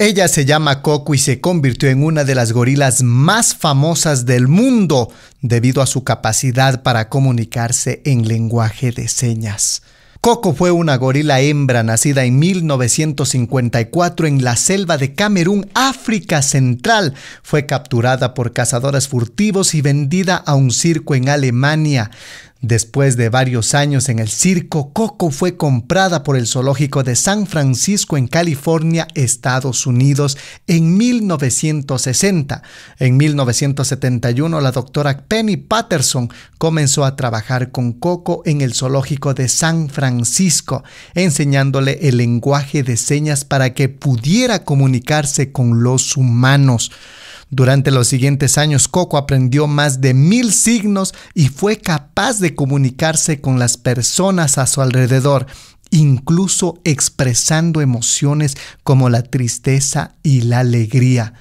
Ella se llama Coco y se convirtió en una de las gorilas más famosas del mundo debido a su capacidad para comunicarse en lenguaje de señas. Coco fue una gorila hembra nacida en 1954 en la selva de Camerún, África Central. Fue capturada por cazadores furtivos y vendida a un circo en Alemania. Después de varios años en el circo, Coco fue comprada por el zoológico de San Francisco en California, Estados Unidos, en 1960. En 1971, la doctora Penny Patterson comenzó a trabajar con Coco en el zoológico de San Francisco, enseñándole el lenguaje de señas para que pudiera comunicarse con los humanos. Durante los siguientes años, Coco aprendió más de mil signos y fue capaz de comunicarse con las personas a su alrededor, incluso expresando emociones como la tristeza y la alegría.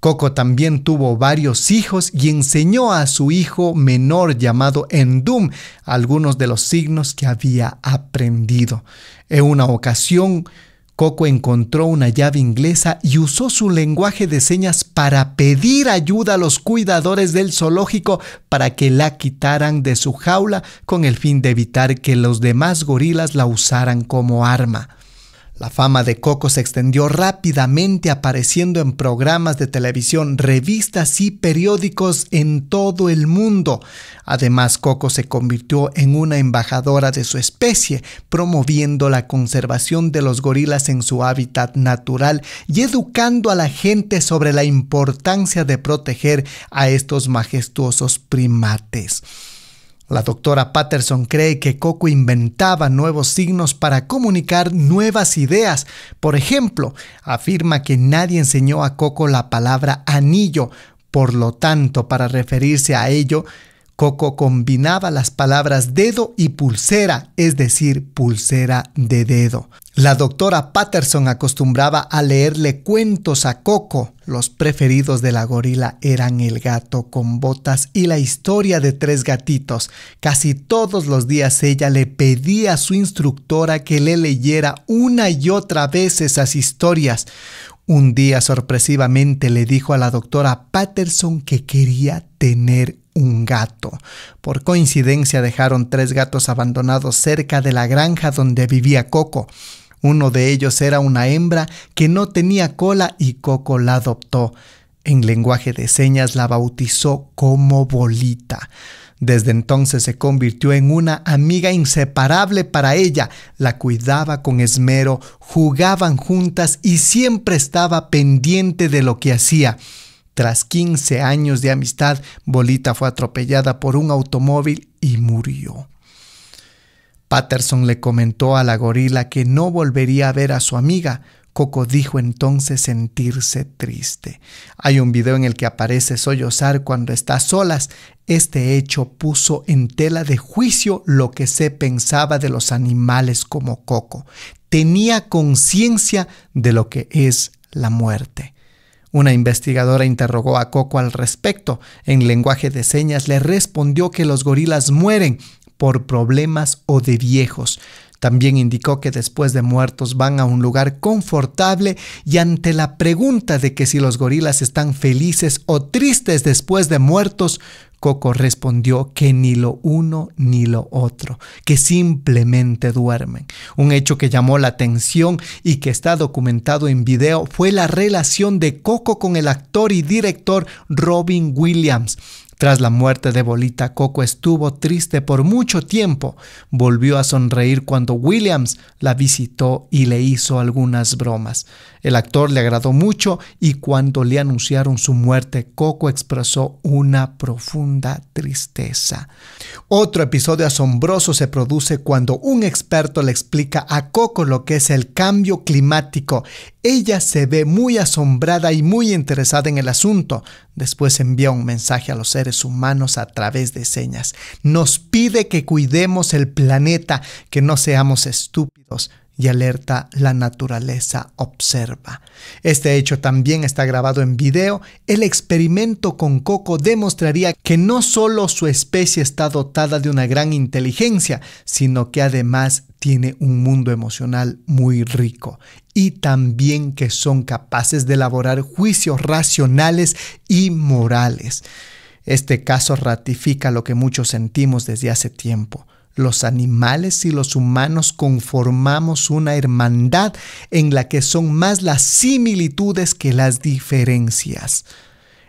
Coco también tuvo varios hijos y enseñó a su hijo menor llamado Endum algunos de los signos que había aprendido. En una ocasión, Coco encontró una llave inglesa y usó su lenguaje de señas para pedir ayuda a los cuidadores del zoológico para que la quitaran de su jaula con el fin de evitar que los demás gorilas la usaran como arma. La fama de Coco se extendió rápidamente apareciendo en programas de televisión, revistas y periódicos en todo el mundo. Además, Coco se convirtió en una embajadora de su especie, promoviendo la conservación de los gorilas en su hábitat natural y educando a la gente sobre la importancia de proteger a estos majestuosos primates. La doctora Patterson cree que Coco inventaba nuevos signos para comunicar nuevas ideas. Por ejemplo, afirma que nadie enseñó a Coco la palabra anillo, por lo tanto, para referirse a ello, Coco combinaba las palabras dedo y pulsera, es decir, pulsera de dedo. La doctora Patterson acostumbraba a leerle cuentos a Coco. Los preferidos de la gorila eran El gato con botas y la historia de tres gatitos. Casi todos los días ella le pedía a su instructora que le leyera una y otra vez esas historias. Un día sorpresivamente le dijo a la doctora Patterson que quería tener un gato. Por coincidencia dejaron tres gatos abandonados cerca de la granja donde vivía Coco. Uno de ellos era una hembra que no tenía cola y Coco la adoptó en lenguaje de señas la bautizó como Bolita. Desde entonces se convirtió en una amiga inseparable para ella, la cuidaba con esmero, jugaban juntas y siempre estaba pendiente de lo que hacía. Tras 15 años de amistad, Bolita fue atropellada por un automóvil y murió. Patterson le comentó a la gorila que no volvería a ver a su amiga, Coco dijo entonces sentirse triste. Hay un video en el que aparece sollozar cuando está solas. Este hecho puso en tela de juicio lo que se pensaba de los animales como Coco. Tenía conciencia de lo que es la muerte. Una investigadora interrogó a Coco al respecto. En lenguaje de señas le respondió que los gorilas mueren por problemas o de viejos. También indicó que después de muertos van a un lugar confortable y ante la pregunta de que si los gorilas están felices o tristes después de muertos, Coco respondió que ni lo uno ni lo otro, que simplemente duermen. Un hecho que llamó la atención y que está documentado en video fue la relación de Coco con el actor y director Robin Williams, tras la muerte de Bolita, Coco estuvo triste por mucho tiempo. Volvió a sonreír cuando Williams la visitó y le hizo algunas bromas. El actor le agradó mucho y cuando le anunciaron su muerte, Coco expresó una profunda tristeza. Otro episodio asombroso se produce cuando un experto le explica a Coco lo que es el cambio climático. Ella se ve muy asombrada y muy interesada en el asunto. Después envía un mensaje a los seres humanos a través de señas. Nos pide que cuidemos el planeta, que no seamos estúpidos y alerta la naturaleza observa. Este hecho también está grabado en video. El experimento con Coco demostraría que no solo su especie está dotada de una gran inteligencia, sino que además tiene un mundo emocional muy rico y también que son capaces de elaborar juicios racionales y morales. Este caso ratifica lo que muchos sentimos desde hace tiempo los animales y los humanos conformamos una hermandad en la que son más las similitudes que las diferencias.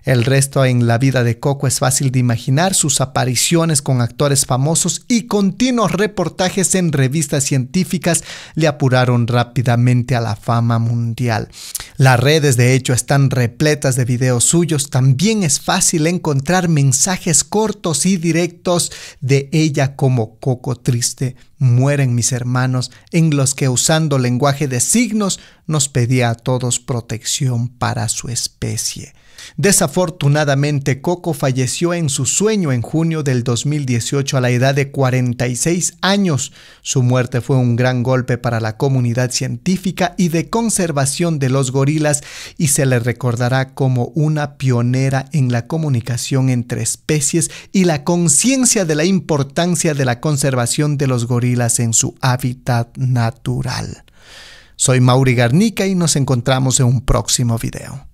El resto en la vida de Coco es fácil de imaginar, sus apariciones con actores famosos y continuos reportajes en revistas científicas le apuraron rápidamente a la fama mundial. Las redes de hecho están repletas de videos suyos, también es fácil encontrar mensajes cortos y directos de ella como Coco Triste mueren mis hermanos, en los que usando lenguaje de signos nos pedía a todos protección para su especie. Desafortunadamente, Coco falleció en su sueño en junio del 2018 a la edad de 46 años. Su muerte fue un gran golpe para la comunidad científica y de conservación de los gorilas y se le recordará como una pionera en la comunicación entre especies y la conciencia de la importancia de la conservación de los gorilas en su hábitat natural. Soy Mauri Garnica y nos encontramos en un próximo video.